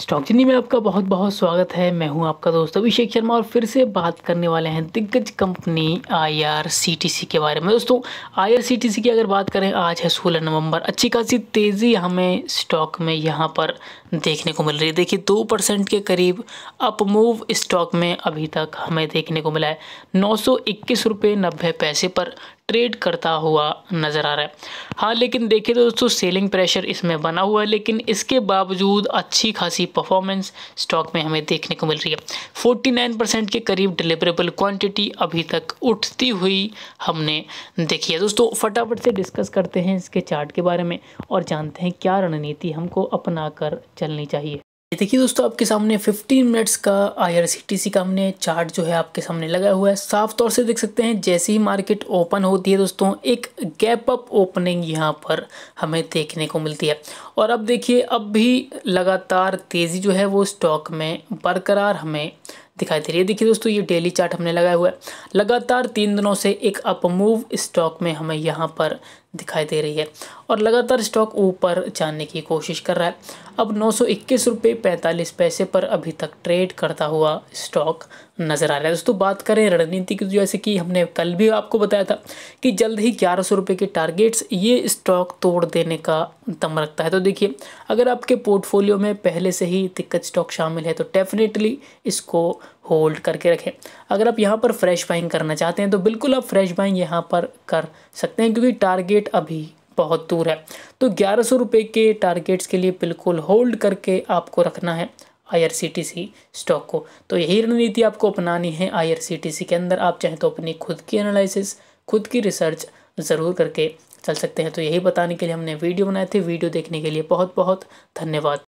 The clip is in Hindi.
स्टॉक चिन्नी में आपका बहुत बहुत स्वागत है मैं हूं आपका दोस्त अभिषेक शर्मा और फिर से बात करने वाले हैं दिग्गज कंपनी आईआरसीटीसी के बारे में दोस्तों आईआरसीटीसी की अगर बात करें आज है 16 नवंबर अच्छी खासी तेज़ी हमें स्टॉक में यहां पर देखने को मिल रही है देखिए दो परसेंट के करीब अपमूव स्टॉक में अभी तक हमें देखने को मिला है नौ सौ पैसे पर ट्रेड करता हुआ नज़र आ रहा है हाँ लेकिन देखिए दोस्तों सेलिंग प्रेशर इसमें बना हुआ है लेकिन इसके बावजूद अच्छी खासी परफॉर्मेंस स्टॉक में हमें देखने को मिल रही है 49 परसेंट के करीब डिलीवरेबल क्वांटिटी अभी तक उठती हुई हमने देखी है दोस्तों फटाफट से डिस्कस करते हैं इसके चार्ट के बारे में और जानते हैं क्या रणनीति हमको अपना कर चलनी चाहिए ये देखिए दोस्तों आपके सामने 15 मिनट्स का आईआरसीटीसी का हमने चार्ट जो है आपके सामने लगा हुआ है साफ तौर से देख सकते हैं जैसे ही मार्केट ओपन होती है दोस्तों एक गैप अप ओपनिंग यहाँ पर हमें देखने को मिलती है और अब देखिए अब भी लगातार तेज़ी जो है वो स्टॉक में बरकरार हमें दिखाई दे रही है देखिए दोस्तों ये डेली चार्ट हमने लगाया हुआ है लगातार तीन दिनों से एक अपमूव स्टॉक में हमें यहाँ पर दिखाई दे रही है और लगातार स्टॉक ऊपर जाने की कोशिश कर रहा है अब नौ सौ इक्कीस रुपये पैंतालीस पैसे पर अभी तक ट्रेड करता हुआ स्टॉक नज़र आ रहा है दोस्तों बात करें रणनीति की तो जैसे कि हमने कल भी आपको बताया था कि जल्द ही ग्यारह सौ रुपये के टारगेट्स ये स्टॉक तोड़ देने का दम रखता है तो देखिए अगर आपके पोर्टफोलियो में पहले से ही दिक्कत स्टॉक शामिल है तो डेफिनेटली इसको होल्ड करके रखें अगर आप यहाँ पर फ्रेश बाइंग करना चाहते हैं तो बिल्कुल आप फ्रेश बाइंग यहाँ पर कर सकते हैं क्योंकि टारगेट अभी बहुत दूर है तो ग्यारह सौ रुपये के टारगेट्स के लिए बिल्कुल होल्ड करके आपको रखना है आई स्टॉक को तो यही रणनीति आपको अपनानी है आई के अंदर आप चाहें तो अपनी खुद की एनालिसिस खुद की रिसर्च ज़रूर करके चल सकते हैं तो यही बताने के लिए हमने वीडियो बनाए थे वीडियो देखने के लिए बहुत बहुत धन्यवाद